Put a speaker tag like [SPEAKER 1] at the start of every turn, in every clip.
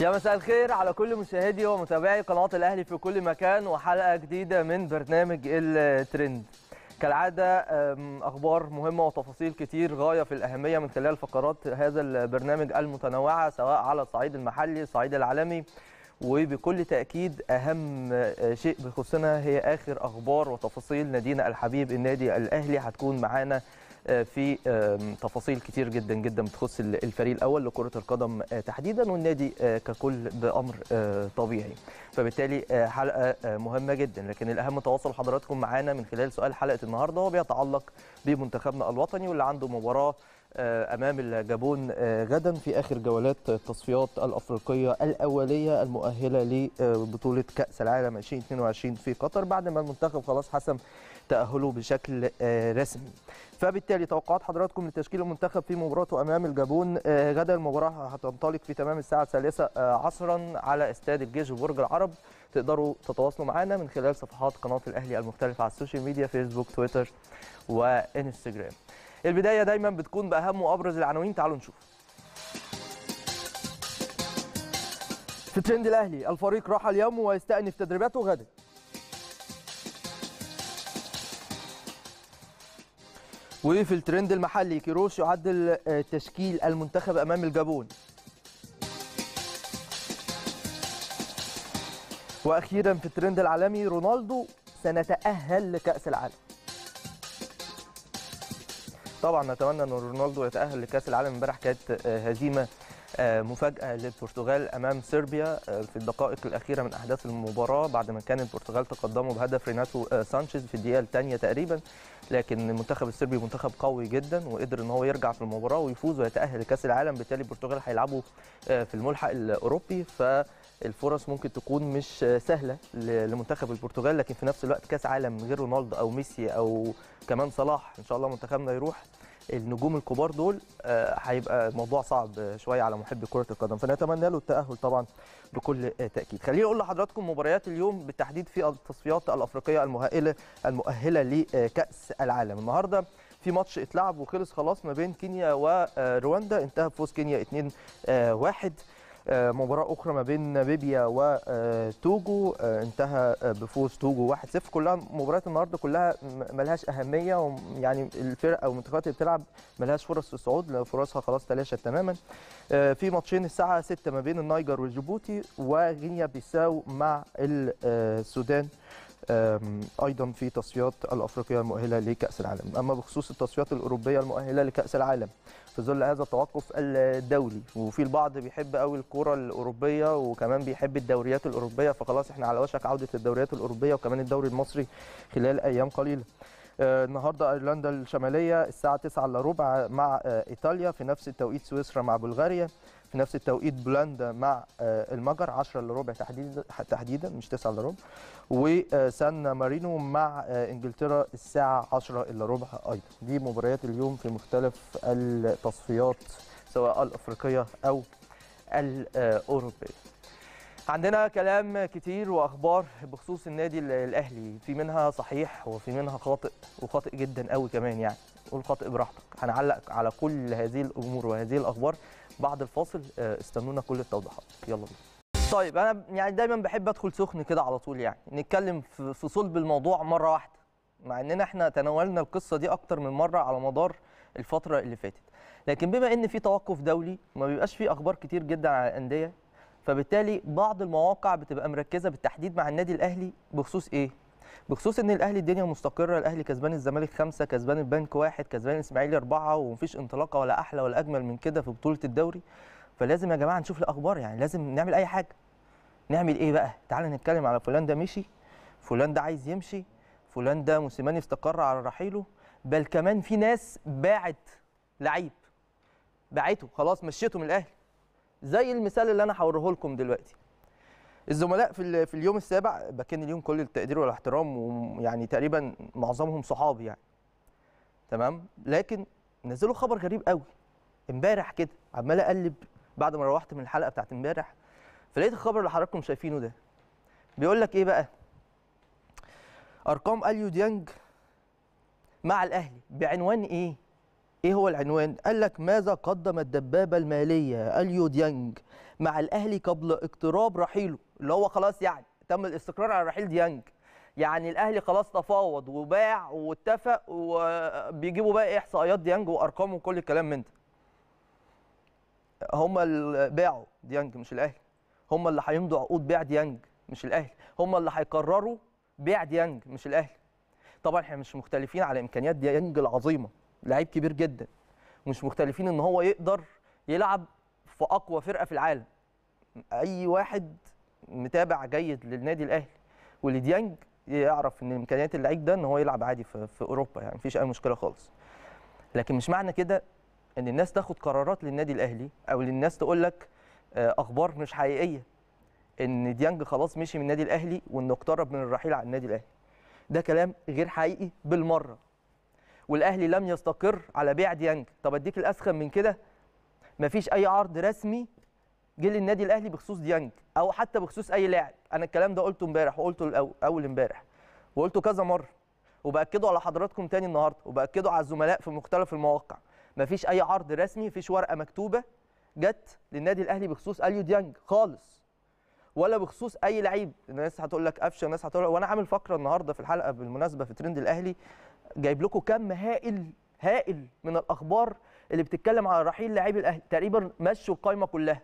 [SPEAKER 1] يا مساء الخير على كل مشاهدي ومتابعي قناة الأهلي في كل مكان وحلقة جديدة من برنامج الترند كالعادة أخبار مهمة وتفاصيل كتير غاية في الأهمية من خلال فقرات هذا البرنامج المتنوعة سواء على الصعيد المحلي الصعيد العالمي وبكل تأكيد أهم آه، شيء بيخصنا هي آخر أخبار وتفاصيل نادينا الحبيب النادي الأهلي هتكون معانا آه، في آه، تفاصيل كتير جدا جدا بتخص الفريق الاول لكره القدم آه، تحديدا والنادي ككل بامر طبيعي فبالتالي حلقه مهمه جدا لكن الاهم تواصل حضراتكم معانا من خلال سؤال حلقه النهارده هو بيتعلق بمنتخبنا الوطني واللي عنده مباراه امام الجابون غدا في اخر جولات التصفيات الافريقيه الاوليه المؤهله لبطوله كاس العالم 2022 في قطر بعد ما المنتخب خلاص حسم تاهله بشكل رسمي فبالتالي توقعات حضراتكم لتشكيل المنتخب في مباراته امام الجابون آه، غدا المباراه هتنطلق في تمام الساعه الثالثه آه، عصرا على استاد الجيش برج العرب تقدروا تتواصلوا معنا من خلال صفحات قناه الاهلي المختلفه على السوشيال ميديا فيسبوك تويتر وانستجرام البدايه دايما بتكون باهم وابرز العناوين تعالوا نشوف في ترند الاهلي الفريق راح اليوم ويستأنف تدريباته غدا وفي الترند المحلي كيروش يعدل آه، تشكيل المنتخب امام الجابون واخيرا في الترند العالمي رونالدو سنتاهل لكاس العالم طبعا نتمنى ان رونالدو يتاهل لكاس العالم امبارح كانت آه، هزيمه آه، مفاجأة للبرتغال أمام صربيا آه، في الدقائق الأخيرة من أحداث المباراة بعد ما كان البرتغال تقدموا بهدف ريناتو آه، سانشيز في الدقيقة الثانية تقريبا لكن المنتخب الصربي منتخب قوي جدا وقدر ان هو يرجع في المباراه ويفوز ويتاهل لكاس العالم بالتالي البرتغال هيلعبوا في الملحق الاوروبي فالفرص ممكن تكون مش سهله لمنتخب البرتغال لكن في نفس الوقت كاس عالم غير رونالدو او ميسي او كمان صلاح ان شاء الله منتخبنا يروح النجوم الكبار دول آه، هيبقى الموضوع صعب شويه على محبي كره القدم فنتمنى له التاهل طبعا بكل تاكيد خليني اقول لحضراتكم مباريات اليوم بالتحديد في التصفيات الافريقيه المؤهله المؤهله لكاس العالم النهارده في ماتش اتلعب وخلص خلاص ما بين كينيا ورواندا آه، انتهى بفوز كينيا 2 1 آه، آه، مباراه اخرى ما بين بيبيا وتوجو آه، آه، انتهى بفوز توجو 1-0 كلها مباريات النهارده كلها ملهاش اهميه يعني الفرق او المنتخبات اللي بتلعب ملهاش فرص للصعود فرصها خلاص تلاشت تماما في ماتشين الساعه 6 ما بين النيجر وجيبوتي وغينيا بيساو مع السودان ايضا في تصفيات الافريقيه المؤهله لكاس العالم اما بخصوص التصفيات الاوروبيه المؤهله لكاس العالم في ظل هذا التوقف الدولي وفي البعض بيحب قوي الكره الاوروبيه وكمان بيحب الدوريات الاوروبيه فخلاص احنا على وشك عوده الدوريات الاوروبيه وكمان الدوري المصري خلال ايام قليله آه، النهارده ايرلندا الشماليه الساعه 9 الا ربع مع آه، ايطاليا في نفس التوقيت سويسرا مع بلغاريا في نفس التوقيت بولندا مع آه، المجر 10 الا ربع تحديدا تحديدا مش 9 الا ربع وسان مارينو مع آه، انجلترا الساعه 10 الا ربع ايضا دي مباريات اليوم في مختلف التصفيات سواء الافريقيه او الاوروبيه عندنا كلام كتير واخبار بخصوص النادي الاهلي في منها صحيح وفي منها خاطئ وخاطئ جدا قوي كمان يعني قول خاطئ براحتك هنعلق على كل هذه الامور وهذه الاخبار بعد الفاصل آه، استنونا كل التوضيحات يلا بينا طيب انا يعني دايما بحب ادخل سخن كده على طول يعني نتكلم في صلب الموضوع مره واحده مع اننا احنا تناولنا القصه دي اكتر من مره على مدار الفتره اللي فاتت لكن بما ان في توقف دولي ما بيبقاش في اخبار كتير جدا على الانديه فبالتالي بعض المواقع بتبقى مركزه بالتحديد مع النادي الاهلي بخصوص ايه بخصوص ان الاهلي الدنيا مستقره الاهلي كسبان الزمالك خمسه كسبان البنك واحد كسبان الاسماعيلي اربعه ومفيش انطلاقه ولا احلى ولا اجمل من كده في بطوله الدوري فلازم يا جماعه نشوف الاخبار يعني لازم نعمل اي حاجه نعمل ايه بقى تعال نتكلم على فلان ده مشي فلان ده عايز يمشي فلان ده موسيماني استقر على رحيله بل كمان في ناس باعت لعيب باعته خلاص مشيته من الاهلي زي المثال اللي انا هوريه لكم دلوقتي الزملاء في في اليوم السابع بكن ليهم كل التقدير والاحترام ويعني تقريبا معظمهم صحابي يعني تمام لكن نزلوا خبر غريب قوي امبارح كده عمال اقلب بعد ما روحت من الحلقه بتاعت امبارح فلقيت الخبر اللي حضراتكم شايفينه ده بيقول لك ايه بقى ارقام اليو ديانج مع الاهلي بعنوان ايه ايه هو العنوان قال لك ماذا قدم الدبابه الماليه اليو ديانج مع الاهلي قبل اقتراب رحيله اللي هو خلاص يعني تم الاستقرار على رحيل ديانج يعني الاهلي خلاص تفاوض وباع واتفق وبيجيبوا بقى إيه، احصائيات ديانج وارقامه وكل الكلام من ده هم اللي باعوا ديانج مش الاهلي هم اللي هيمضوا عقود بيع ديانج مش الاهلي هم اللي هيقرروا بيع ديانج مش الاهلي طبعا احنا مش مختلفين على امكانيات ديانج العظيمه لعيب كبير جدا مش مختلفين ان هو يقدر يلعب في اقوى فرقه في العالم اي واحد متابع جيد للنادي الاهلي ولديانج يعرف ان امكانيات اللعيب ده ان هو يلعب عادي في, في اوروبا يعني مفيش اي مشكله خالص لكن مش معنى كده ان الناس تاخد قرارات للنادي الاهلي او للناس تقول لك آه، اخبار مش حقيقيه ان ديانج خلاص مشي من النادي الاهلي وانه اقترب من الرحيل عن النادي الاهلي ده كلام غير حقيقي بالمره والاهلي لم يستقر على بيع ديانج طب اديك الاسخن من كده مفيش اي عرض رسمي جه للنادي الاهلي بخصوص ديانج او حتى بخصوص اي لاعب انا الكلام ده قلته امبارح وقلته الأول اول امبارح وقلته كذا مره وباكده على حضراتكم تاني النهارده وباكده على الزملاء في مختلف المواقع مفيش اي عرض رسمي مفيش ورقه مكتوبه جت للنادي الاهلي بخصوص اليو ديانج خالص ولا بخصوص اي لعيب الناس هتقول لك قفشه الناس هتقول لك وانا عامل فقره النهارده في الحلقه بالمناسبه في ترند الاهلي جايب لكم كم هائل هائل من الاخبار اللي بتتكلم على رحيل لعيب الاهلي تقريبا مشوا القايمه كلها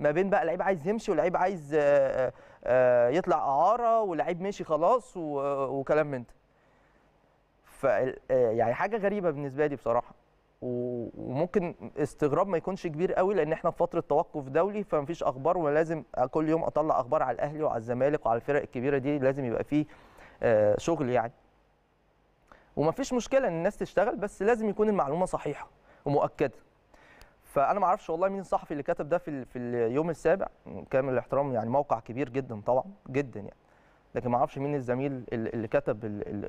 [SPEAKER 1] ما بين بقى لعيب عايز يمشي ولعيب عايز آه، آه، آه، يطلع اعاره ولعيب مشي خلاص وكلام من ده ف يعني حاجه غريبه بالنسبه لي بصراحه وممكن استغراب ما يكونش كبير قوي لان احنا في فتره توقف دولي فمفيش اخبار ولازم كل يوم اطلع اخبار على الاهلي وعلى الزمالك وعلى الفرق الكبيره دي لازم يبقى فيه شغل يعني ومفيش مشكله ان الناس تشتغل بس لازم يكون المعلومه صحيحه ومؤكده فانا ما اعرفش والله مين الصحفي اللي كتب ده في في اليوم السابع كامل الاحترام يعني موقع كبير جدا طبعا جدا يعني لكن ما اعرفش مين الزميل اللي كتب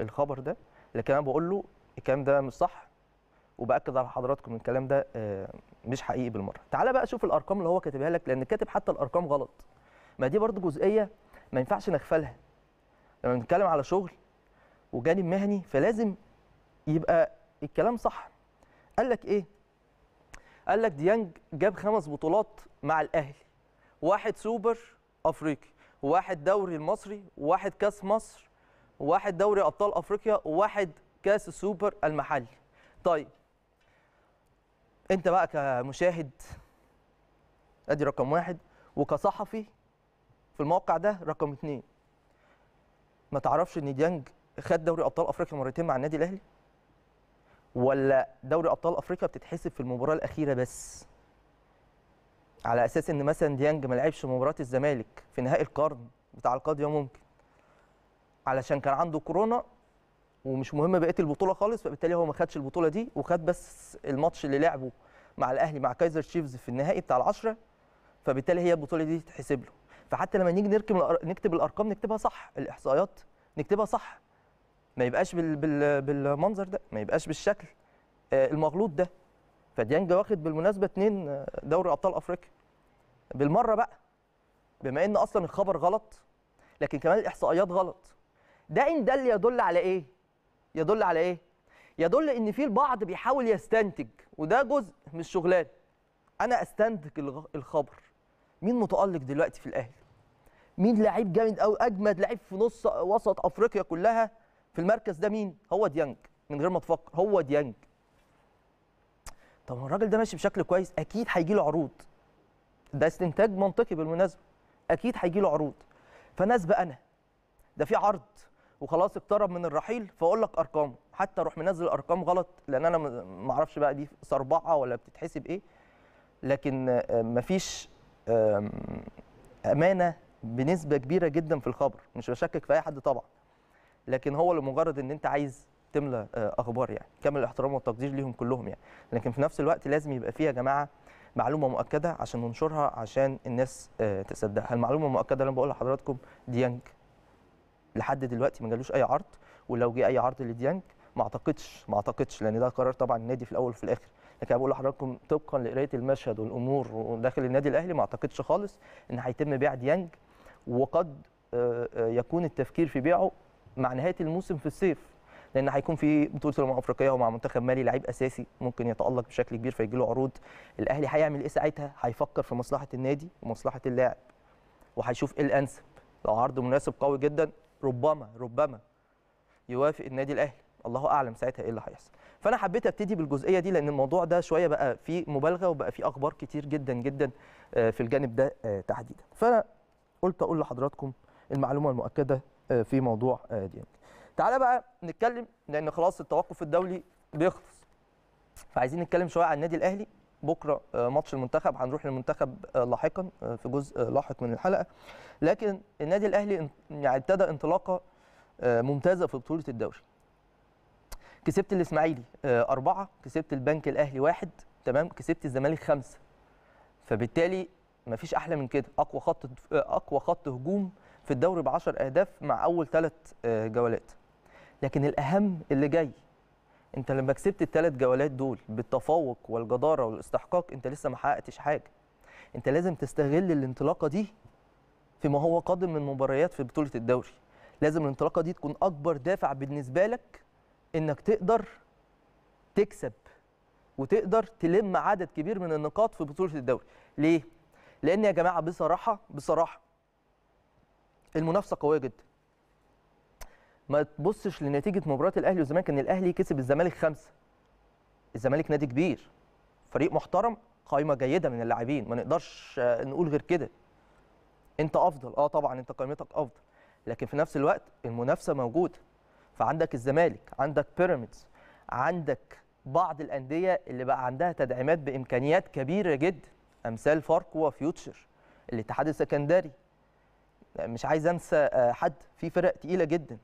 [SPEAKER 1] الخبر ده لكن انا بقول له الكلام ده مش صح وباكد على حضراتكم ان الكلام ده آه، مش حقيقي بالمره تعال بقى شوف الارقام اللي هو كاتبها لك لان كاتب حتى الارقام غلط ما دي برضو جزئيه ما ينفعش نغفلها لما بنتكلم على شغل وجانب مهني فلازم يبقى الكلام صح قال لك ايه قال لك ديانج جاب خمس بطولات مع الاهلي واحد سوبر افريقي واحد دوري المصري واحد كاس مصر واحد دوري ابطال افريقيا واحد كاس السوبر المحلي طيب انت بقى كمشاهد ادي رقم واحد وكصحفي في الموقع ده رقم اثنين ما تعرفش ان ديانج خد دوري ابطال افريقيا مرتين مع النادي الاهلي ولا دوري ابطال افريقيا بتتحسب في المباراه الاخيره بس على اساس ان مثلا ديانج ما لعبش مباراه الزمالك في نهائي القرن بتاع القاضيه ممكن علشان كان عنده كورونا ومش مهم بقيه البطوله خالص فبالتالي هو ما خدش البطوله دي وخد بس الماتش اللي لعبه مع الاهلي مع كايزر تشيفز في النهائي بتاع العشرة فبالتالي هي البطوله دي تتحسب له فحتى لما نيجي نركب نكتب الارقام نكتبها صح الاحصائيات نكتبها صح ما يبقاش بال بال بالمنظر ده ما يبقاش بالشكل آه، المغلوط ده فديانج واخد بالمناسبه اثنين آه، دوري ابطال افريقيا بالمره بقى بما ان اصلا الخبر غلط لكن كمان الاحصائيات غلط ده ان دل يدل على ايه يدل على ايه يدل ان في البعض بيحاول يستنتج وده جزء من الشغلانه انا استنتج الخبر مين متالق دلوقتي في الاهلي مين لعيب جامد او اجمد لعيب في نص وسط افريقيا كلها في المركز ده مين هو ديانج من غير ما تفكر هو ديانج طب الراجل ده ماشي بشكل كويس اكيد هيجي له عروض ده استنتاج منطقي بالمناسبه اكيد هيجي له عروض بقى انا ده في عرض وخلاص اقترب من الرحيل فاقول لك ارقام حتى اروح منزل الارقام غلط لان انا ما اعرفش بقى دي صربعه ولا بتتحسب ايه لكن آه، مفيش امانه بنسبه كبيره جدا في الخبر مش بشكك في اي حد طبعا لكن هو لمجرد ان انت عايز تملى آه، اخبار يعني كامل الاحترام والتقدير ليهم كلهم يعني لكن في نفس الوقت لازم يبقى فيه يا جماعه معلومه مؤكده عشان ننشرها عشان الناس آه، تصدقها المعلومه المؤكده اللي انا بقول لحضراتكم ديانج لحد دلوقتي ما جالوش اي عرض ولو جه اي عرض لديانج ما اعتقدش ما اعتقدش لان ده قرار طبعا النادي في الاول وفي الاخر لكن انا بقول لحضراتكم طبقا لقرايه المشهد والامور وداخل النادي الاهلي ما اعتقدش خالص ان هيتم بيع ديانج وقد آه، يكون التفكير في بيعه مع نهايه الموسم في الصيف لان هيكون في بطوله الامم الافريقيه ومع منتخب مالي لعيب اساسي ممكن يتالق بشكل كبير فيجي له عروض الاهلي هيعمل ايه ساعتها هيفكر في مصلحه النادي ومصلحه اللاعب وهيشوف ايه الانسب لو عرض مناسب قوي جدا ربما ربما يوافق النادي الاهلي الله اعلم ساعتها ايه اللي هيحصل فانا حبيت ابتدي بالجزئيه دي لان الموضوع ده شويه بقى فيه مبالغه وبقى فيه اخبار كتير جدا جدا آه، في الجانب ده آه، تحديدا فانا قلت اقول لحضراتكم المعلومه المؤكده آه، في موضوع آه، ديانج تعالى بقى نتكلم لان خلاص التوقف الدولي بيخلص فعايزين نتكلم شويه عن النادي الاهلي بكره آه، ماتش المنتخب هنروح للمنتخب لاحقا في جزء لاحق من الحلقه لكن النادي الاهلي يعني ابتدى انطلاقه ممتازه في بطوله الدوري كسبت الاسماعيلي أربعة كسبت البنك الأهلي واحد تمام كسبت الزمالك خمسة فبالتالي مفيش أحلى من كده أقوى خط أقوى خط هجوم في الدوري ب 10 اهداف مع اول ثلاث آه، جولات لكن الاهم اللي جاي انت لما كسبت الثلاث جولات دول بالتفوق والجداره والاستحقاق انت لسه ما حققتش حاجه انت لازم تستغل الانطلاقه دي فيما هو قادم من مباريات في بطوله الدوري لازم الانطلاقه دي تكون اكبر دافع بالنسبه لك انك تقدر تكسب وتقدر تلم عدد كبير من النقاط في بطوله الدوري ليه لان يا جماعه بصراحه بصراحه المنافسه قويه جدا ما تبصش لنتيجه مباراه الاهلي والزمالك ان الاهلي كسب الزمالك خمسه الزمالك نادي كبير فريق محترم قائمه جيده من اللاعبين ما نقدرش آه، نقول غير كده انت افضل اه طبعا انت قائمتك افضل لكن في نفس الوقت المنافسه موجوده فعندك الزمالك عندك بيراميدز عندك بعض الانديه اللي بقى عندها تدعيمات بامكانيات كبيره جدا امثال فاركو وفيوتشر الاتحاد السكندري مش عايز انسى آه، حد في فرق تقيله جدا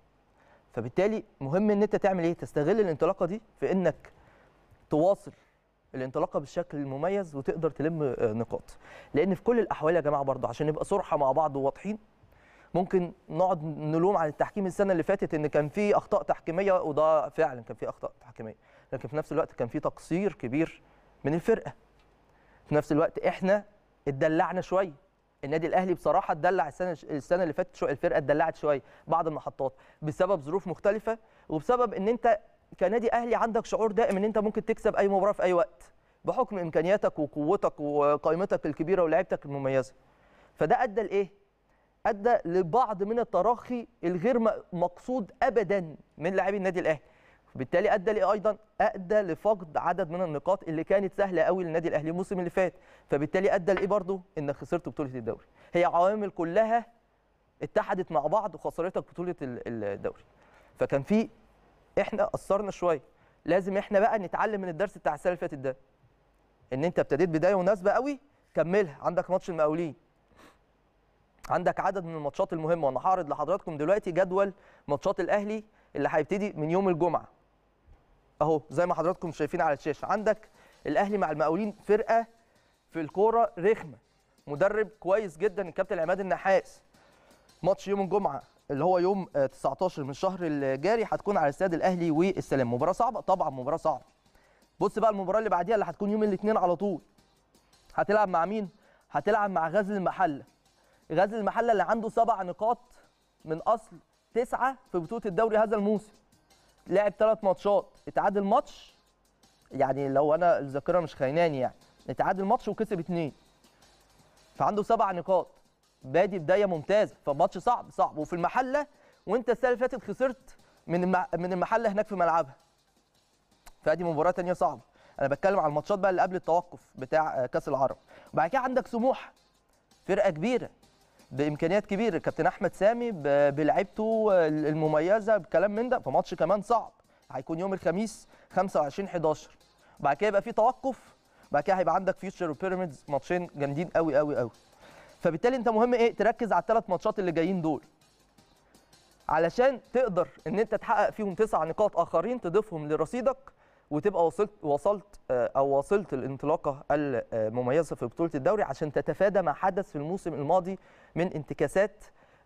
[SPEAKER 1] فبالتالي مهم ان انت تعمل ايه تستغل الانطلاقه دي في انك تواصل الانطلاقه بالشكل المميز وتقدر تلم آه، نقاط لان في كل الاحوال يا جماعه برضه عشان نبقى صرحه مع بعض وواضحين ممكن نقعد نلوم على التحكيم السنه اللي فاتت ان كان في اخطاء تحكيميه وده فعلا كان في اخطاء تحكيميه لكن في نفس الوقت كان في تقصير كبير من الفرقه في نفس الوقت احنا اتدلعنا شويه النادي الاهلي بصراحه اتدلع السنه السنه اللي فاتت الفرقه اتدلعت شويه بعض المحطات بسبب ظروف مختلفه وبسبب ان انت كنادي اهلي عندك شعور دائم ان انت ممكن تكسب اي مباراه في اي وقت بحكم امكانياتك وقوتك وقائمتك الكبيره ولاعيبتك المميزه فده ادى لايه ادى لبعض من التراخي الغير مقصود ابدا من لاعبي النادي الاهلي بالتالي ادى ايضا ادى لفقد عدد من النقاط اللي كانت سهله قوي للنادي الاهلي الموسم اللي فات فبالتالي ادى لايه برضه انك خسرت بطوله الدوري هي عوامل كلها اتحدت مع بعض وخسرتك بطوله الدوري فكان في احنا قصرنا شويه لازم احنا بقى نتعلم من الدرس بتاع السنه اللي فاتت ده ان انت ابتديت بدايه مناسبه قوي كملها عندك ماتش المقاولين عندك عدد من الماتشات المهمه وانا هعرض لحضراتكم دلوقتي جدول ماتشات الاهلي اللي هيبتدي من يوم الجمعه اهو زي ما حضراتكم شايفين على الشاشه عندك الاهلي مع المقاولين فرقه في الكوره رخمه مدرب كويس جدا الكابتن عماد النحاس ماتش يوم الجمعه اللي هو يوم 19 آه، من الشهر الجاري هتكون على استاد الاهلي والسلام مباراه صعبه طبعا مباراه صعبه بص بقى المباراه اللي بعديها اللي هتكون يوم الاثنين على طول هتلعب مع مين هتلعب مع غزل المحله غزل المحله اللي عنده سبع نقاط من اصل تسعه في بطوله الدوري هذا الموسم لعب ثلاث ماتشات اتعادل ماتش يعني لو انا الذاكره مش خايناني يعني اتعادل ماتش وكسب اثنين فعنده سبع نقاط بادي بدايه ممتازه فماتش صعب صعب وفي المحله وانت السنه اللي فاتت خسرت من من المحله هناك في ملعبها فادي مباراه ثانيه صعبه انا بتكلم على الماتشات بقى اللي قبل التوقف بتاع كاس العرب وبعد كده عندك سموحه فرقه كبيره بامكانيات كبيره الكابتن احمد سامي بلعبته المميزه بكلام من ده فماتش كمان صعب هيكون يوم الخميس 25 11 بعد كده يبقى في توقف بعد كده هيبقى عندك فيوتشر وبيراميدز ماتشين جامدين قوي قوي قوي فبالتالي انت مهم ايه تركز على الثلاث ماتشات اللي جايين دول علشان تقدر ان انت تحقق فيهم تسع نقاط اخرين تضيفهم لرصيدك وتبقى وصلت وصلت آه، او واصلت الانطلاقه المميزه في بطوله الدوري عشان تتفادى ما حدث في الموسم الماضي من انتكاسات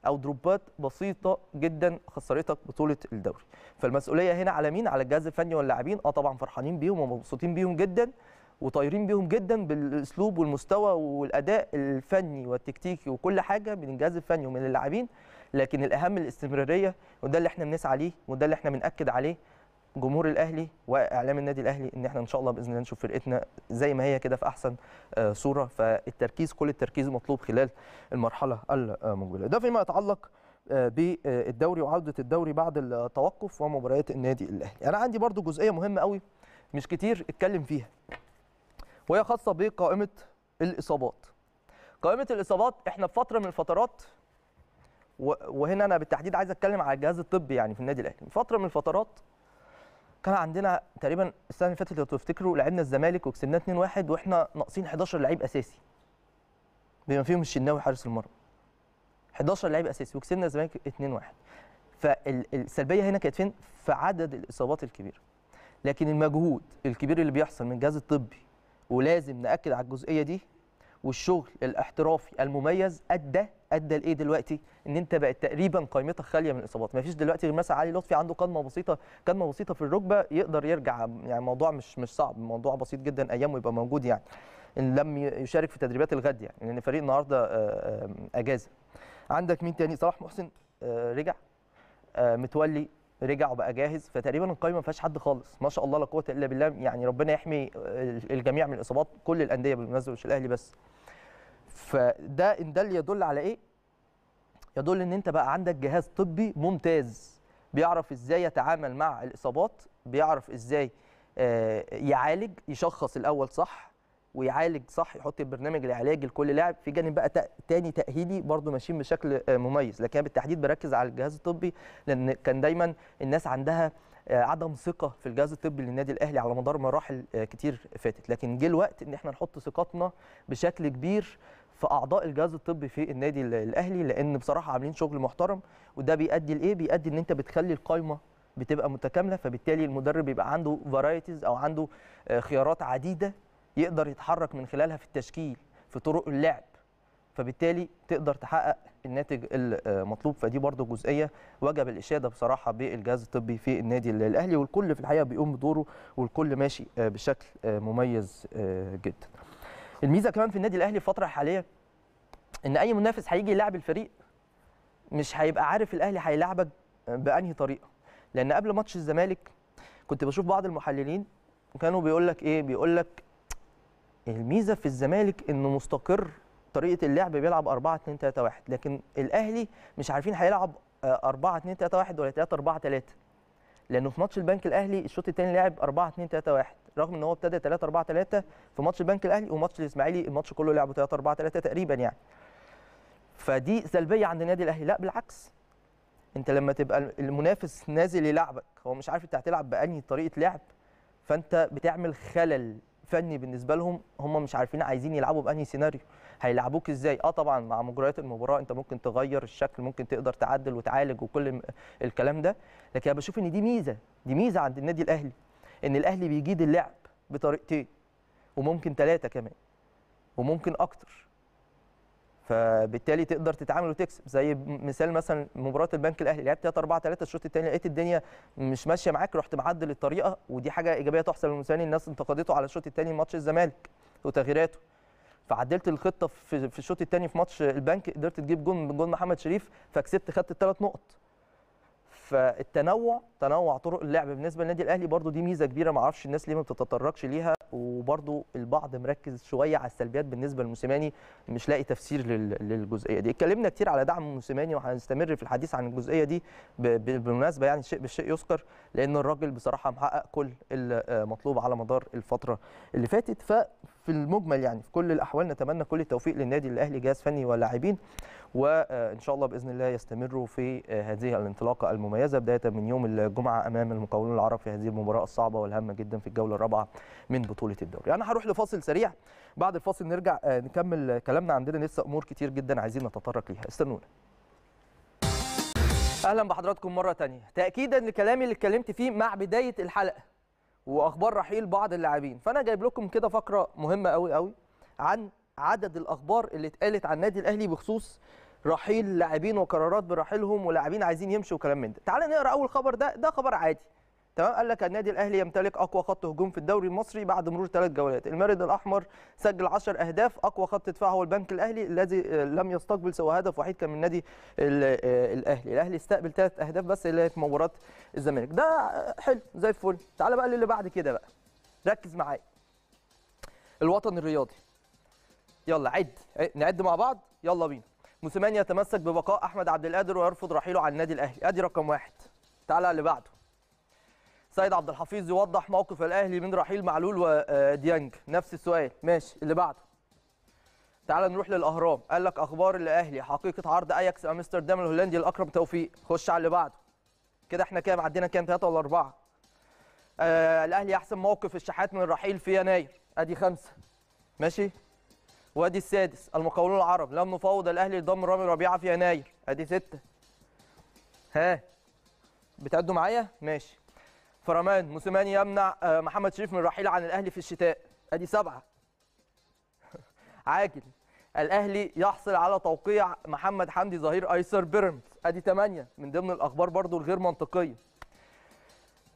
[SPEAKER 1] او دروبات بسيطه جدا خسرتك بطوله الدوري فالمسؤوليه هنا على مين على الجهاز الفني واللاعبين اه طبعا فرحانين بيهم ومبسوطين بيهم جدا وطايرين بيهم جدا بالاسلوب والمستوى والاداء الفني والتكتيكي وكل حاجه من الجهاز الفني ومن اللاعبين لكن الاهم الاستمراريه وده اللي احنا بنسعى ليه وده اللي احنا بناكد عليه جمهور الاهلي واعلام النادي الاهلي ان احنا ان شاء الله باذن الله نشوف فرقتنا زي ما هي كده في احسن آه، صوره فالتركيز كل التركيز مطلوب خلال المرحله المقبله ده فيما يتعلق آه، بالدوري وعوده الدوري بعد التوقف ومباريات النادي الاهلي انا عندي برضو جزئيه مهمه قوي مش كتير اتكلم فيها وهي خاصه بقائمه الاصابات قائمه الاصابات احنا في فتره من الفترات وهنا انا بالتحديد عايز اتكلم على الجهاز الطبي يعني في النادي الاهلي فتره من الفترات كان عندنا تقريبا السنه اللي فاتت لو تفتكروا لعبنا الزمالك وكسبناه 2-1 واحنا ناقصين 11 لعيب اساسي بما فيهم الشناوي حارس المرمى 11 لعيب اساسي وكسبنا الزمالك 2-1 فالسلبيه هنا كانت فين في عدد الاصابات الكبيره لكن المجهود الكبير اللي بيحصل من الجهاز الطبي ولازم ناكد على الجزئيه دي والشغل الاحترافي المميز ادى ادى لايه دلوقتي؟ ان انت بقت تقريبا قائمتك خاليه من الاصابات، ما فيش دلوقتي غير مثلا علي لطفي عنده قدمه بسيطه قدمه بسيطه في الركبه يقدر يرجع يعني موضوع مش مش صعب موضوع بسيط جدا ايام ويبقى موجود يعني ان لم يشارك في تدريبات الغد يعني لان فريق النهارده آه، آه، اجازه عندك مين تاني صلاح محسن آه، رجع متولي رجع وبقى جاهز فتقريبا القائمه ما فيهاش حد خالص ما شاء الله لا قوه الا بالله يعني ربنا يحمي الجميع من الاصابات كل الانديه بالمناسبه مش الاهلي بس فده ان ده اللي يدل على ايه يدل ان انت بقى عندك جهاز طبي ممتاز بيعرف ازاي يتعامل مع الاصابات بيعرف ازاي آه، يعالج يشخص الاول صح ويعالج صح يحط البرنامج العلاجي لكل لاعب في جانب بقى تاني تاهيلي برضه ماشيين بشكل آه، مميز لكن بالتحديد بركز على الجهاز الطبي لان كان دايما الناس عندها آه، عدم ثقه في الجهاز الطبي للنادي الاهلي على مدار مراحل كتير فاتت لكن جه الوقت ان احنا نحط ثقتنا بشكل كبير في اعضاء الجهاز الطبي في النادي الاهلي لان بصراحه عاملين شغل محترم وده بيؤدي لايه بيؤدي ان انت بتخلي القايمه بتبقى متكامله فبالتالي المدرب بيبقى عنده فرايتيز او عنده آه، خيارات عديده يقدر يتحرك من خلالها في التشكيل في طرق اللعب فبالتالي تقدر تحقق الناتج المطلوب آه، فدي برضو جزئيه وجب الاشاده بصراحه بالجهاز الطبي في النادي الاهلي والكل في الحقيقه بيقوم بدوره والكل ماشي آه، بشكل مميز جدا الميزه كمان في النادي الاهلي الفتره الحاليه ان اي منافس هيجي يلعب الفريق مش هيبقى عارف الاهلي هيلاعبك بانهي طريقه لان قبل ماتش الزمالك كنت بشوف بعض المحللين كانوا بيقول لك ايه بيقول لك الميزه في الزمالك انه مستقر طريقه اللعب بيلعب 4 2 3 1 لكن الاهلي مش عارفين هيلعب 4 2 3 1 ولا 3 4 3 لانه في ماتش البنك الاهلي الشوط الثاني لعب 4 2 3 1 رغم ان هو ابتدى 3 4 3 في ماتش البنك الاهلي وماتش الاسماعيلي الماتش كله لعبه 3 4 3 تقريبا يعني فدي سلبيه عند النادي الاهلي لا بالعكس انت لما تبقى المنافس نازل يلعبك هو مش عارف انت هتلعب بانهي طريقه لعب فانت بتعمل خلل فني بالنسبه لهم هم مش عارفين عايزين يلعبوا بانهي سيناريو هيلعبوك ازاي اه طبعا مع مجريات المباراه انت ممكن تغير الشكل ممكن تقدر تعدل وتعالج وكل الكلام ده لكن انا بشوف ان دي ميزه دي ميزه عند النادي الاهلي ان الاهلي بيجيد اللعب بطريقتين وممكن ثلاثه كمان وممكن اكتر فبالتالي تقدر تتعامل وتكسب زي مثال مثلا مباراه البنك الاهلي لعبت 3 4 3 الشوط الثاني لقيت الدنيا مش ماشيه معاك رحت معدل الطريقه ودي حاجه ايجابيه تحصل للمساني الناس انتقدته على الشوط الثاني ماتش الزمالك وتغييراته فعدلت الخطه في, الشوط الثاني في ماتش البنك قدرت تجيب جون جون محمد شريف فكسبت خدت الثلاث نقط فالتنوع تنوع طرق اللعب بالنسبه للنادي الاهلي برضو دي ميزه كبيره ما اعرفش الناس ليه ما بتتطرقش ليها وبرضو البعض مركز شويه على السلبيات بالنسبه لموسيماني مش لاقي تفسير للجزئيه دي اتكلمنا كتير على دعم موسيماني وهنستمر في الحديث عن الجزئيه دي بالمناسبه يعني الشيء بالشيء يذكر لان الراجل بصراحه محقق كل المطلوب على مدار الفتره اللي فاتت ف في المجمل يعني في كل الاحوال نتمنى كل التوفيق للنادي الاهلي جهاز فني ولاعبين وان شاء الله باذن الله يستمروا في هذه الانطلاقه المميزه بدايه من يوم الجمعه امام المقاولون العرب في هذه المباراه الصعبه والهامه جدا في الجوله الرابعه من بطوله الدوري. انا هروح لفاصل سريع بعد الفاصل نرجع آه، نكمل كلامنا عندنا لسه امور كتير جدا عايزين نتطرق ليها استنونا. اهلا بحضراتكم مره ثانيه تاكيدا لكلامي اللي اتكلمت فيه مع بدايه الحلقه واخبار رحيل بعض اللاعبين فانا جايب لكم كده فقره مهمه قوي قوي عن عدد الاخبار اللي اتقالت عن النادي الاهلي بخصوص رحيل لاعبين وقرارات برحيلهم ولاعبين عايزين يمشوا وكلام من ده تعال نقرا اول خبر ده ده خبر عادي تمام قال لك النادي الاهلي يمتلك اقوى خط هجوم في الدوري المصري بعد مرور ثلاث جولات المارد الاحمر سجل 10 اهداف اقوى خط دفاع هو البنك الاهلي الذي آه، لم يستقبل سوى هدف وحيد كان من النادي آه، الاهلي الاهلي استقبل ثلاث اهداف بس اللي هي في مباراه الزمالك ده آه، حلو زي الفل تعال بقى للي بعد كده بقى ركز معايا الوطن الرياضي يلا عد نعد مع بعض يلا بينا موسيماني يتمسك ببقاء احمد عبد القادر ويرفض رحيله عن النادي الاهلي ادي رقم واحد تعالى اللي بعده سيد عبد الحفيظ يوضح موقف الاهلي من رحيل معلول وديانج نفس السؤال ماشي اللي بعده تعال نروح للاهرام قال لك اخبار الاهلي حقيقه عرض اياكس امستردام الهولندي الاكرم توفيق خش على اللي بعده كده احنا كام عدينا كام ثلاثه ولا اربعه آه الاهلي احسن موقف الشحات من الرحيل في يناير ادي خمسه ماشي وادي السادس المقاولون العرب لم نفاوض الاهلي لضم رامي ربيعه في يناير ادي سته ها بتعدوا معايا ماشي فرمان موسيماني يمنع آه، محمد شريف من الرحيل عن الاهلي في الشتاء ادي سبعه عاجل الاهلي يحصل على توقيع محمد حمدي ظهير ايسر بيراميدز ادي 8 من ضمن الاخبار برضو الغير منطقيه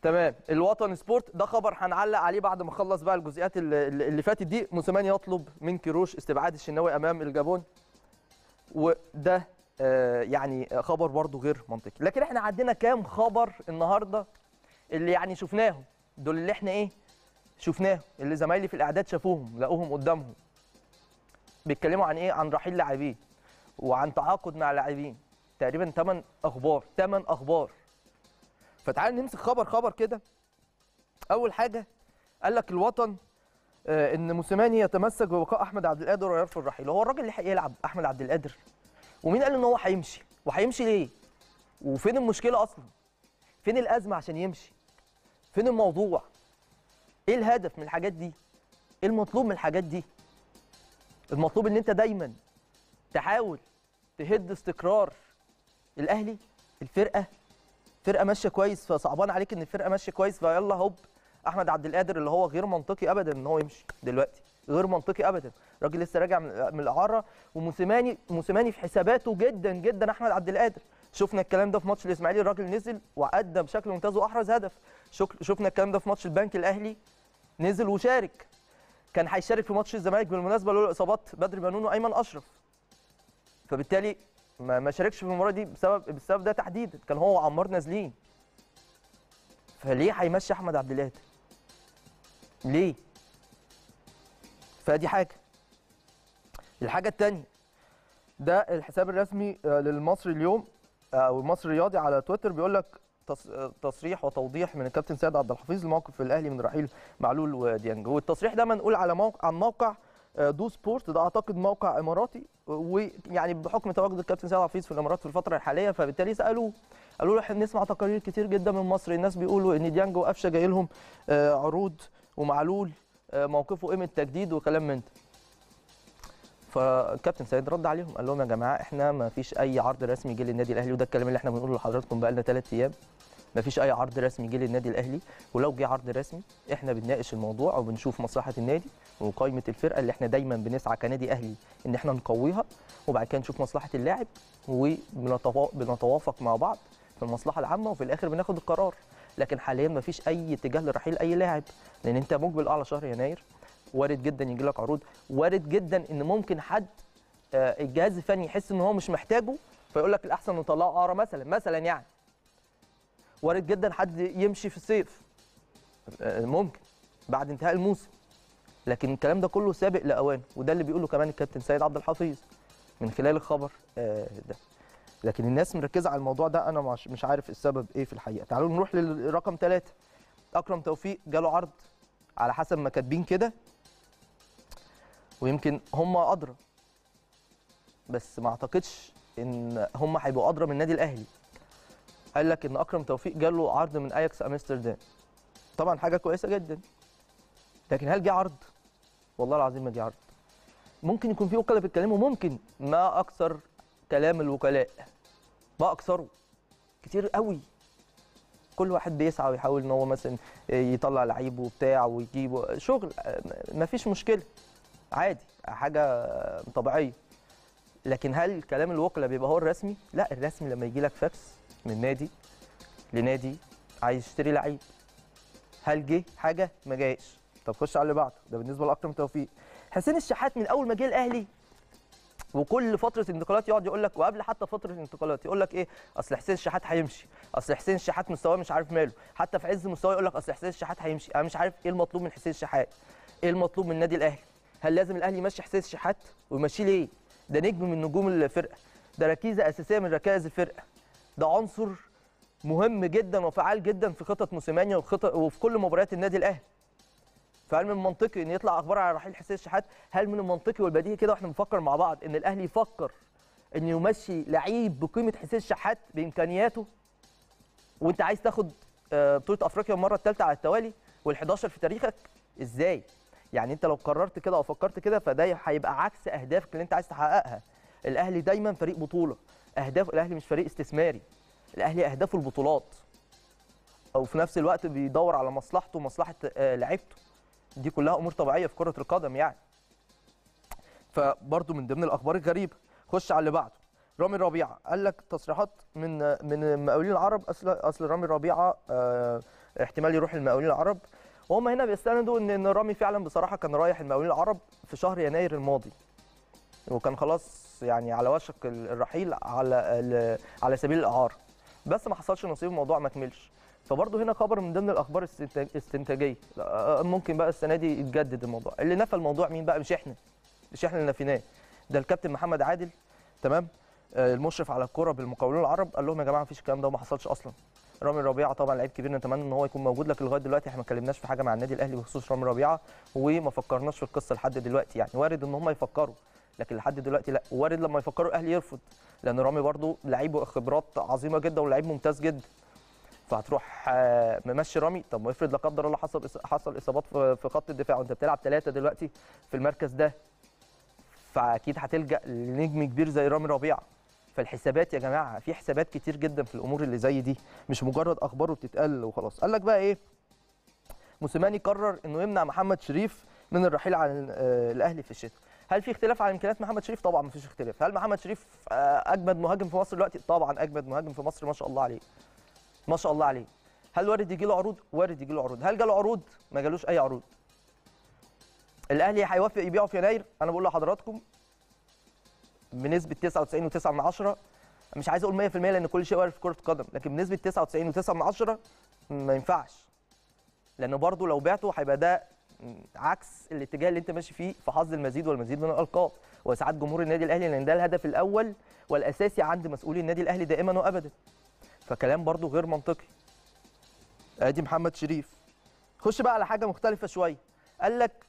[SPEAKER 1] تمام الوطن سبورت ده خبر هنعلق عليه بعد ما اخلص بقى الجزئيات اللي فاتت دي موسيماني يطلب من كيروش استبعاد الشناوي امام الجابون وده آه، يعني خبر برضو غير منطقي لكن احنا عندنا كام خبر النهارده اللي يعني شفناهم دول اللي احنا ايه شفناهم اللي زمايلي في الاعداد شافوهم لقوهم قدامهم بيتكلموا عن ايه عن رحيل لاعبين وعن تعاقد مع لاعبين تقريبا 8 اخبار 8 اخبار فتعال نمسك خبر خبر كده اول حاجه قال لك الوطن آه، ان موسيماني يتمسك ببقاء احمد عبد القادر ويرفض الرحيل هو الراجل اللي هيلعب احمد عبد القادر ومين قال ان هو هيمشي وهيمشي ليه وفين المشكله اصلا فين الازمه عشان يمشي فين الموضوع ايه الهدف من الحاجات دي ايه المطلوب من الحاجات دي المطلوب ان انت دايما تحاول تهد استقرار الاهلي الفرقه فرقه ماشيه كويس فصعبان عليك ان الفرقه ماشيه كويس فيلا هوب احمد عبد القادر اللي هو غير منطقي ابدا ان هو يمشي دلوقتي غير منطقي ابدا راجل لسه راجع من الاعاره وموسيماني موسيماني في حساباته جدا جدا احمد عبد القادر شفنا الكلام ده في ماتش الاسماعيلي الراجل نزل وقدم بشكل ممتاز واحرز هدف شفنا الكلام ده في ماتش البنك الاهلي نزل وشارك كان هيشارك في ماتش الزمالك بالمناسبه لولا اصابات بدر بنون وايمن اشرف فبالتالي ما شاركش في المباراه دي بسبب بسبب ده تحديدا كان هو وعمار نازلين فليه هيمشي احمد عبد القادر ليه فدي حاجه الحاجه الثانيه ده الحساب الرسمي آه، للمصري اليوم آه، او المصري الرياضي على تويتر بيقول لك تصريح وتوضيح من الكابتن سيد عبد الحفيظ لموقف الاهلي من رحيل معلول وديانج والتصريح ده نقول على موقع عن موقع آه، دو سبورت ده اعتقد موقع اماراتي ويعني بحكم تواجد الكابتن سيد عبد الحفيظ في الامارات في الفتره الحاليه فبالتالي سالوه قالوا له احنا بنسمع تقارير كتير جدا من مصر الناس بيقولوا ان ديانج وقفشه جاي لهم آه، عروض ومعلول آه، موقفه قيمه تجديد وكلام من ده فكابتن سيد رد عليهم قال لهم يا جماعه احنا ما فيش اي عرض رسمي جه للنادي الاهلي وده الكلام اللي احنا بنقوله لحضراتكم بقى لنا ثلاث ايام ما فيش اي عرض رسمي جه للنادي الاهلي ولو جه عرض رسمي احنا بنناقش الموضوع وبنشوف مصلحه النادي وقائمه الفرقه اللي احنا دايما بنسعى كنادي اهلي ان احنا نقويها وبعد كده نشوف مصلحه اللاعب وبنتوافق مع بعض في المصلحه العامه وفي الاخر بناخد القرار لكن حاليا ما فيش اي اتجاه لرحيل اي لاعب لان انت مقبل على شهر يناير وارد جدا يجي لك عروض وارد جدا ان ممكن حد آه، الجهاز الفني يحس ان هو مش محتاجه فيقول لك الاحسن نطلعه اقرا مثلا مثلا يعني وارد جدا حد يمشي في الصيف آه، ممكن بعد انتهاء الموسم لكن الكلام ده كله سابق لاوان وده اللي بيقوله كمان الكابتن سيد عبد الحفيظ من خلال الخبر آه، ده لكن الناس مركزه على الموضوع ده انا مش عارف السبب ايه في الحقيقه تعالوا نروح للرقم ثلاثة اكرم توفيق جاله عرض على حسب ما كاتبين كده ويمكن هم ادرى بس ما اعتقدش ان هم هيبقوا ادرى من النادي الاهلي قال لك ان اكرم توفيق جاله عرض من اياكس امستردام طبعا حاجه كويسه جدا لكن هل جه عرض والله العظيم ما جه عرض ممكن يكون في وكلاء بيتكلموا ممكن ما اكثر كلام الوكلاء ما اكثره كتير قوي كل واحد بيسعى ويحاول ان هو مثلا يطلع لعيب وبتاع ويجيبه شغل مفيش مشكله عادي حاجه طبيعيه لكن هل كلام الوكلاء بيبقى هو الرسمي؟ لا الرسمي لما يجي لك فاكس من نادي لنادي عايز يشتري لعيب هل جه حاجه ما جاش طب خش على اللي بعده ده بالنسبه لاكرم توفيق حسين الشحات من اول ما جه الاهلي وكل فتره انتقالات يقعد يقول لك وقبل حتى فتره الانتقالات يقول لك ايه اصل حسين الشحات هيمشي اصل حسين الشحات مستواه مش عارف ماله حتى في عز مستواه يقول لك اصل حسين الشحات هيمشي انا مش عارف ايه المطلوب من حسين الشحات ايه المطلوب من النادي الاهلي هل لازم الاهلي يمشي حسين الشحات ويمشيه ليه ده نجم من نجوم الفرقه ده ركيزه اساسيه من ركائز الفرقه ده عنصر مهم جدا وفعال جدا في خطط موسيمانيا وخطط وفي كل مباريات النادي الاهلي فهل من المنطقي ان يطلع اخبار على رحيل حسين الشحات هل من المنطقي والبديهي كده واحنا بنفكر مع بعض ان الاهلي يفكر ان يمشي لعيب بقيمه حسين الشحات بامكانياته وانت عايز تاخد آه، بطوله افريقيا المره الثالثه على التوالي وال11 في تاريخك ازاي يعني انت لو قررت كده او فكرت كده فده هيبقى عكس اهدافك اللي انت عايز تحققها الاهلي دايما فريق بطوله اهداف الاهلي مش فريق استثماري الاهلي اهدافه البطولات او في نفس الوقت بيدور على مصلحته ومصلحه آه، لعيبته دي كلها امور طبيعيه في كره القدم يعني فبرضه من ضمن الاخبار الغريبه خش على اللي بعده رامي ربيعه قال لك تصريحات من من المقاولين العرب اصل اصل رامي ربيعه اه احتمال يروح للمقاولين العرب وهم هنا بيستندوا ان ان رامي فعلا بصراحه كان رايح المقاولين العرب في شهر يناير الماضي وكان خلاص يعني على وشك الرحيل على على سبيل الاعاره بس ما حصلش نصيب الموضوع ما كملش فبرضه هنا خبر من ضمن الاخبار الاستنتاجيه آه، آه، ممكن بقى السنه دي يتجدد الموضوع اللي نفى الموضوع مين بقى مش احنا مش احنا اللي نفيناه ده الكابتن محمد عادل تمام آه، المشرف على الكره بالمقاولين العرب قال لهم يا جماعه مفيش الكلام ده وما حصلش اصلا رامي ربيعه طبعا لعيب كبير نتمنى ان هو يكون موجود لكن لغايه دلوقتي احنا ما اتكلمناش في حاجه مع النادي الاهلي بخصوص رامي ربيعه وما فكرناش في القصه لحد دلوقتي يعني وارد ان هم يفكروا لكن لحد دلوقتي لا وارد لما يفكروا الاهلي يرفض لان رامي برده لعيب خبرات عظيمه جدا ولعيب ممتاز جدا فهتروح آه، ممشي رامي طب افرض لا قدر الله حصل حصل اصابات في خط الدفاع وانت بتلعب ثلاثه دلوقتي في المركز ده فاكيد هتلجا لنجم كبير زي رامي ربيعه فالحسابات يا جماعه في حسابات كتير جدا في الامور اللي زي دي مش مجرد اخبار وبتتقال وخلاص قال لك بقى ايه موسيماني قرر انه يمنع محمد شريف من الرحيل عن آه، الاهلي في الشتاء هل في اختلاف على امكانيات محمد شريف طبعا مفيش اختلاف هل محمد شريف آه، اجمد مهاجم في مصر دلوقتي طبعا اجمد مهاجم في مصر ما شاء الله عليه ما شاء الله عليه هل وارد يجي له عروض وارد يجي له عروض هل جاله عروض ما جالوش اي عروض الاهلي هيوافق يبيعه في يناير انا بقول لحضراتكم بنسبه 99.9 مش عايز اقول 100% لان كل شيء وارد في كره القدم لكن بنسبه 99.9 ما ينفعش لان برضه لو بعته هيبقى ده عكس الاتجاه اللي انت ماشي فيه في حظ المزيد والمزيد من الالقاب وسعاد جمهور النادي الاهلي لان ده الهدف الاول والاساسي عند مسؤولي النادي الاهلي دائما وابدا فكلام برضه غير منطقي ادي محمد شريف خش بقى على حاجه مختلفه شويه قال لك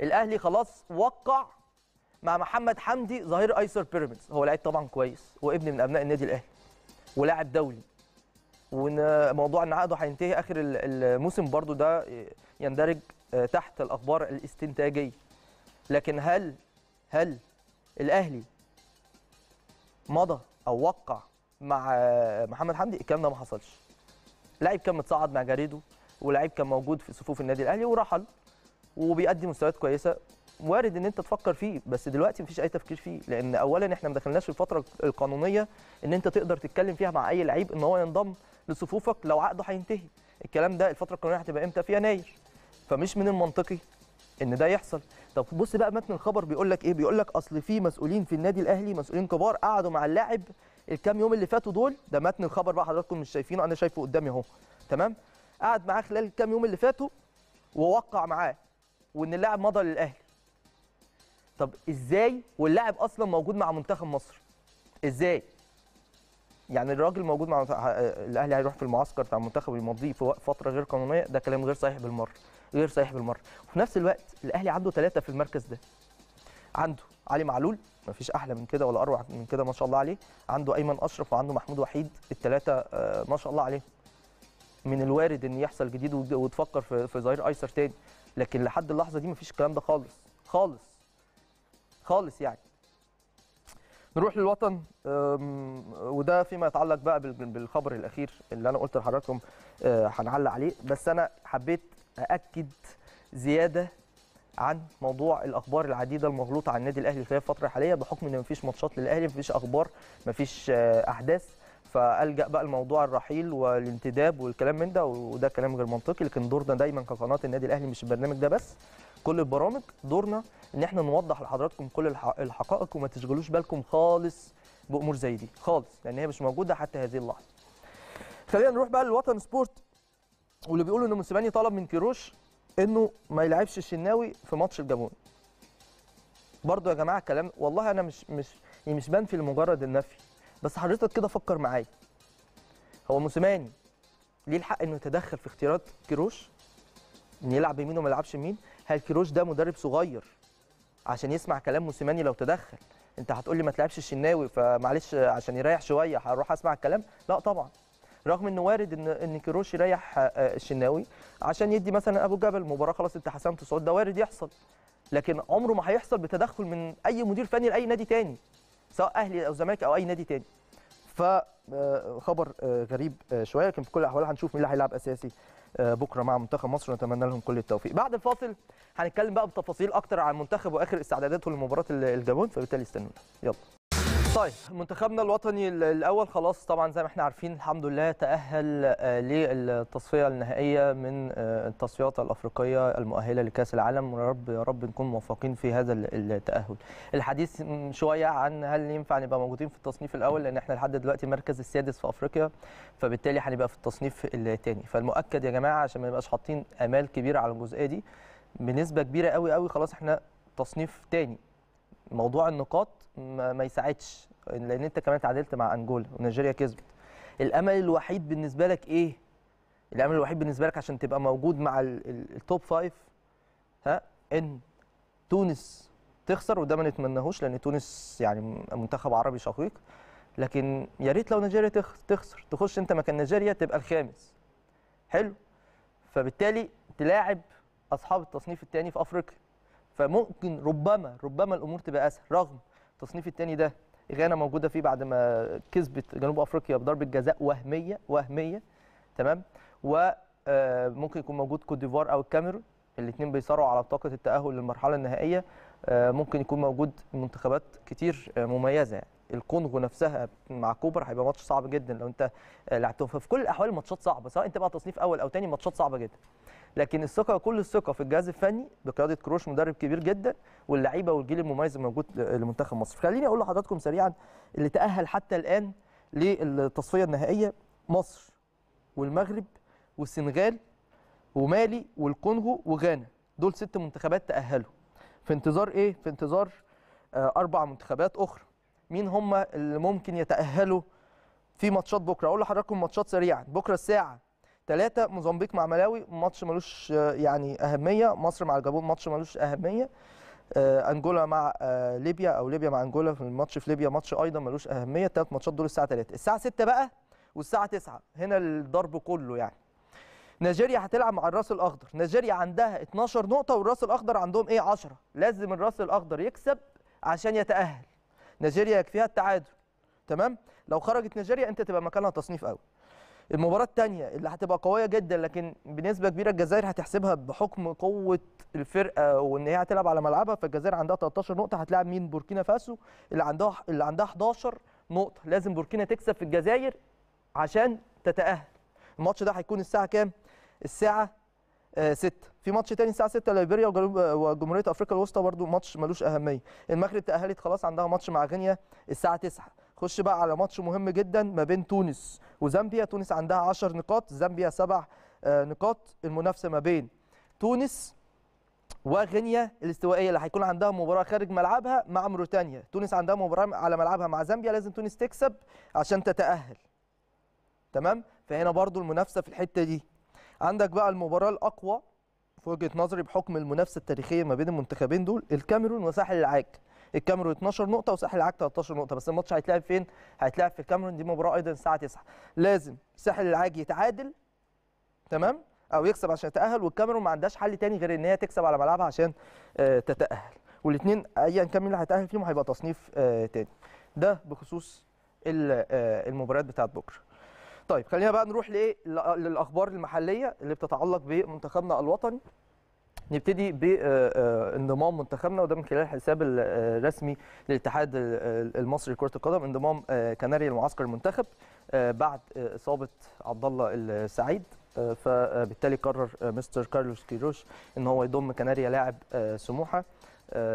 [SPEAKER 1] الاهلي خلاص وقع مع محمد حمدي ظهير ايسر بيراميدز هو لعيب طبعا كويس وابن من ابناء النادي الاهلي ولاعب دولي وان موضوع ان عقده هينتهي اخر الموسم برضو ده يندرج آه، تحت الاخبار الاستنتاجيه لكن هل هل الاهلي مضى او وقع مع محمد حمدي الكلام ده ما حصلش لعيب كان متصعد مع جريده ولعيب كان موجود في صفوف النادي الاهلي ورحل وبيقدم مستويات كويسه وارد ان انت تفكر فيه بس دلوقتي مفيش اي تفكير فيه لان اولا احنا ما دخلناش في الفتره القانونيه ان انت تقدر تتكلم فيها مع اي لعيب ان هو ينضم لصفوفك لو عقده هينتهي الكلام ده الفتره القانونيه هتبقى امتى في يناير فمش من المنطقي ان ده يحصل طب بص بقى متن الخبر بيقول لك ايه بيقول لك اصل في مسؤولين في النادي الاهلي مسؤولين كبار قعدوا مع اللاعب الكام يوم اللي فاتوا دول ده متن الخبر بقى حضراتكم مش شايفينه انا شايفه قدامي اهو تمام قعد معاه خلال الكام يوم اللي فاتوا ووقع معاه وان اللاعب مضى للاهلي طب ازاي واللاعب اصلا موجود مع منتخب مصر ازاي يعني الراجل موجود مع الاهلي هيروح في المعسكر بتاع المنتخب الماضي في فتره غير قانونيه ده كلام غير صحيح بالمره غير صحيح بالمره وفي نفس الوقت الاهلي عنده ثلاثه في المركز ده عنده علي معلول ما فيش احلى من كده ولا اروع من كده ما شاء الله عليه عنده ايمن اشرف وعنده محمود وحيد الثلاثه آه، ما شاء الله عليه من الوارد ان يحصل جديد وتفكر في ظهير ايسر تاني لكن لحد اللحظه دي ما فيش الكلام ده خالص خالص خالص يعني نروح للوطن وده فيما يتعلق بقى بالخبر الاخير اللي انا قلت لحضراتكم أه، هنعلق عليه بس انا حبيت ااكد زياده عن موضوع الاخبار العديده المغلوطه عن النادي الاهلي خلال الفتره الحاليه بحكم ان مفيش ماتشات للاهلي مفيش اخبار مفيش أه، احداث فالجا بقى لموضوع الرحيل والانتداب والكلام من ده وده كلام غير منطقي لكن دورنا دايما كقناه النادي الاهلي مش البرنامج ده بس كل البرامج دورنا ان احنا نوضح لحضراتكم كل الحقائق وما تشغلوش بالكم خالص بامور زي دي خالص لان هي مش موجوده حتى هذه اللحظه خلينا نروح بقى للوطن سبورت واللي بيقولوا ان موسيماني طلب من كيروش انه ما يلعبش الشناوي في ماتش الجابون برضو يا جماعه كلام والله انا مش مش يعني مش بنفي لمجرد النفي بس حضرتك كده فكر معايا هو موسيماني ليه الحق انه يتدخل في اختيارات كيروش ان يلعب يمين وما يلعبش يمين هل كيروش ده مدرب صغير عشان يسمع كلام موسيماني لو تدخل انت هتقول لي ما تلعبش الشناوي فمعلش عشان يريح شويه هروح اسمع الكلام لا طبعا رغم انه وارد ان ان كيروش يريح آه، آه، الشناوي عشان يدي مثلا ابو جبل مباراه خلاص انت حسمت صعود ده وارد يحصل لكن عمره ما هيحصل بتدخل من اي مدير فني لاي نادي تاني سواء اهلي او زمالك او اي نادي تاني فخبر آه، غريب شويه لكن في كل الاحوال هنشوف مين اللي هيلعب اساسي آه، بكره مع منتخب مصر ونتمنى لهم كل التوفيق بعد الفاصل هنتكلم بقى بتفاصيل اكتر عن المنتخب واخر استعداداته لمباراه الجابون فبالتالي استنونا يلا طيب منتخبنا الوطني الاول خلاص طبعا زي ما احنا عارفين الحمد لله تاهل آه، للتصفيه النهائيه من آه، التصفيات الافريقيه المؤهله لكاس العالم ويا رب يا رب نكون موفقين في هذا التاهل. الحديث شويه عن هل ينفع نبقى موجودين في التصنيف الاول لان احنا لحد دلوقتي المركز السادس في افريقيا فبالتالي هنبقى في التصنيف الثاني فالمؤكد يا جماعه عشان ما نبقاش حاطين امال كبيره على الجزئيه دي بنسبه كبيره قوي قوي خلاص احنا تصنيف ثاني موضوع النقاط ما يساعدش لان انت كمان تعادلت مع انجولا ونيجيريا كسبت الامل الوحيد بالنسبه لك ايه الامل الوحيد بالنسبه لك عشان تبقى موجود مع التوب فايف ها ان تونس تخسر وده ما نتمناهوش لان تونس يعني منتخب عربي شقيق لكن يا ريت لو نيجيريا تخسر تخش انت مكان نيجيريا تبقى الخامس حلو فبالتالي تلاعب اصحاب التصنيف الثاني في افريقيا فممكن ربما ربما الامور تبقى اسهل رغم التصنيف الثاني ده غانا موجوده فيه بعد ما كسبت جنوب افريقيا بضربه جزاء وهميه وهميه تمام وممكن آه، يكون موجود كوت ديفوار او الكاميرون الاثنين بيصارعوا على بطاقه التاهل للمرحله النهائيه آه، ممكن يكون موجود منتخبات كتير آه، مميزه الكونغو نفسها مع كوبر هيبقى ماتش صعب جدا لو انت لعبتهم ففي كل الاحوال الماتشات صعبه سواء انت بقى تصنيف اول او ثاني ماتشات صعبه جدا لكن الثقه كل الثقه في الجهاز الفني بقياده كروش مدرب كبير جدا واللعيبه والجيل المميز الموجود لمنتخب مصر خليني اقول لحضراتكم سريعا اللي تاهل حتى الان للتصفيه النهائيه مصر والمغرب والسنغال ومالي والكونغو وغانا دول ست منتخبات تاهلوا في انتظار ايه في انتظار آه، اربع منتخبات اخرى مين هم اللي ممكن يتاهلوا في ماتشات بكره اقول لحضراتكم ماتشات سريعا بكره الساعه 3 موزمبيق مع ملاوي ماتش ملوش يعني اهميه مصر مع الجابون ماتش ملوش اهميه آه، انجولا مع آه، ليبيا او ليبيا مع انجولا في الماتش في ليبيا ماتش ايضا ملوش اهميه ثلاث ماتشات دول الساعه 3 الساعه 6 بقى والساعه 9 هنا الضرب كله يعني نيجيريا هتلعب مع الراس الاخضر نيجيريا عندها 12 نقطه والراس الاخضر عندهم ايه 10 لازم الراس الاخضر يكسب عشان يتاهل نيجيريا يكفيها التعادل تمام لو خرجت نيجيريا انت تبقى مكانها تصنيف اول المباراه الثانيه اللي هتبقى قويه جدا لكن بنسبه كبيره الجزائر هتحسبها بحكم قوه الفرقه وان هي هتلعب على ملعبها فالجزائر عندها 13 نقطه هتلاعب مين بوركينا فاسو اللي عندها اللي عندها 11 نقطه لازم بوركينا تكسب في الجزائر عشان تتاهل الماتش ده هيكون الساعه كام الساعه 6 آه، في ماتش تاني الساعه 6 ليبيريا آه، وجمهوريه افريقيا الوسطى برده ماتش ملوش اهميه المغرب تاهلت خلاص عندها ماتش مع غينيا الساعه 9 نخش بقى على ماتش مهم جدا ما بين تونس وزامبيا تونس عندها 10 نقاط زامبيا 7 آه، نقاط المنافسه ما بين تونس وغينيا الاستوائيه اللي هيكون عندها مباراه خارج ملعبها مع موريتانيا تونس عندها مباراه على ملعبها مع زامبيا لازم تونس تكسب عشان تتاهل تمام فهنا برضو المنافسه في الحته دي عندك بقى المباراه الاقوى في وجهه نظري بحكم المنافسه التاريخيه ما بين المنتخبين دول الكاميرون وساحل العاج الكاميرون 12 نقطه وساحل العاج 13 نقطه بس الماتش هيتلعب فين هيتلعب في الكاميرون دي مباراه ايضا الساعه 9 لازم ساحل العاج يتعادل تمام او يكسب عشان يتاهل والكاميرون ما عندهاش حل تاني غير ان هي تكسب على ملعبها عشان آه، تتاهل والاثنين ايا كان مين اللي هيتاهل فيهم هيبقى تصنيف آه، تاني ده بخصوص آه، المباريات بتاعت بكره طيب خلينا بقى نروح لايه للاخبار المحليه اللي بتتعلق بمنتخبنا الوطني نبتدي بانضمام آه، آه، منتخبنا وده من خلال الحساب الرسمي آه، للاتحاد المصري لكره القدم انضمام كناري لمعسكر المنتخب بعد اصابه عبد الله السعيد فبالتالي قرر مستر كارلوس كيروش ان هو يضم كناريا لاعب سموحه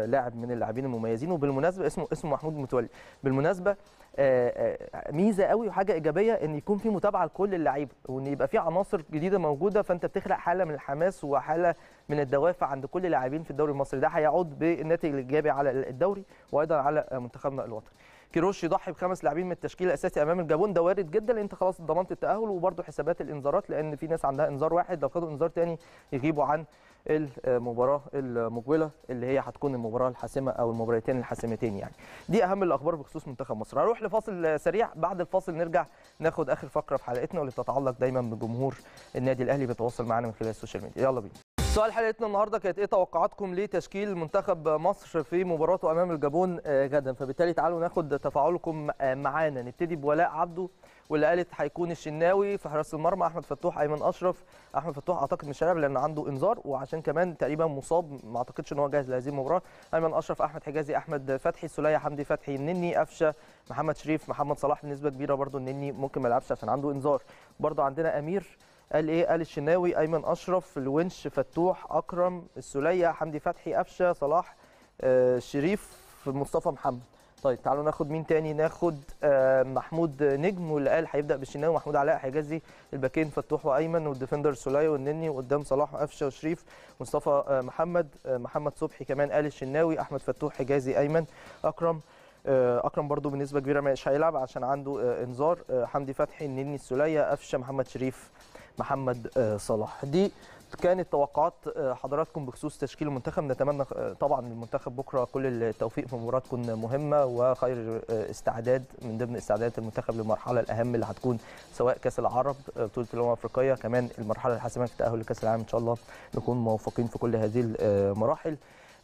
[SPEAKER 1] لاعب من اللاعبين المميزين وبالمناسبه اسمه اسمه محمود متولي بالمناسبه آه، آه، ميزه قوي وحاجه ايجابيه ان يكون في متابعه لكل اللعيبه وان يبقى في عناصر جديده موجوده فانت بتخلق حاله من الحماس وحاله من الدوافع عند كل اللاعبين في الدوري المصري ده هيعود بالناتج الايجابي على الدوري وايضا على منتخبنا الوطني كيروش يضحي بخمس لاعبين من التشكيل الاساسي امام الجابون ده وارد جدا لان انت خلاص ضمنت التاهل وبرده حسابات الانذارات لان في ناس عندها انذار واحد لو خدوا انذار ثاني يغيبوا عن المباراه المقبله اللي هي هتكون المباراه الحاسمه او المباراتين الحاسمتين يعني دي اهم الاخبار بخصوص منتخب مصر هروح لفاصل سريع بعد الفاصل نرجع ناخد اخر فقره في حلقتنا واللي بتتعلق دايما بجمهور النادي الاهلي بيتواصل معانا من خلال السوشيال ميديا يلا بينا سؤال حلقتنا النهارده كانت ايه توقعاتكم لتشكيل منتخب مصر في مباراته امام الجابون آه، غدا فبالتالي تعالوا ناخد تفاعلكم معانا نبتدي بولاء عبده واللي قالت هيكون الشناوي في حراسه المرمى احمد فتوح ايمن اشرف احمد فتوح اعتقد مش هيلعب لان عنده انذار وعشان كمان تقريبا مصاب ما اعتقدش ان هو جاهز لهذه المباراه ايمن اشرف احمد حجازي احمد فتحي سلية حمدي فتحي النني قفشه محمد شريف محمد صلاح بنسبه كبيره برده النني ممكن ما يلعبش عشان عنده انذار برده عندنا امير قال ايه قال الشناوي ايمن اشرف الونش فتوح اكرم السليه حمدي فتحي قفشه صلاح آه شريف مصطفى محمد طيب تعالوا ناخد مين تاني ناخد آه، محمود نجم واللي قال هيبدا بالشناوي ومحمود علاء حجازي الباكين فتوح وايمن والديفندر سولاي والنني قدام صلاح وقفشه وشريف مصطفى آه، محمد آه، محمد صبحي كمان قال الشناوي احمد فتوح حجازي ايمن اكرم اكرم برضو بنسبه كبيره مش هيلعب عشان عنده انذار حمدي فتحي النني السوليه قفشه محمد شريف محمد صلاح دي كانت توقعات آه، حضراتكم بخصوص تشكيل المنتخب نتمنى آه، طبعا المنتخب بكره كل التوفيق في مباراتكم مهمه وخير آه، استعداد من ضمن استعدادات المنتخب للمرحله الاهم اللي هتكون سواء كاس العرب بطوله الامم الافريقيه كمان المرحله الحاسمه في التاهل لكاس العالم ان شاء الله نكون موفقين في كل هذه المراحل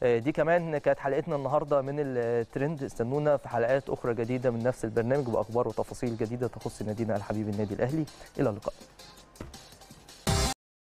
[SPEAKER 1] دي كمان كانت حلقتنا النهارده من الترند استنونا في حلقات اخرى جديده من نفس البرنامج باخبار وتفاصيل جديده تخص نادينا الحبيب النادي الاهلي الى اللقاء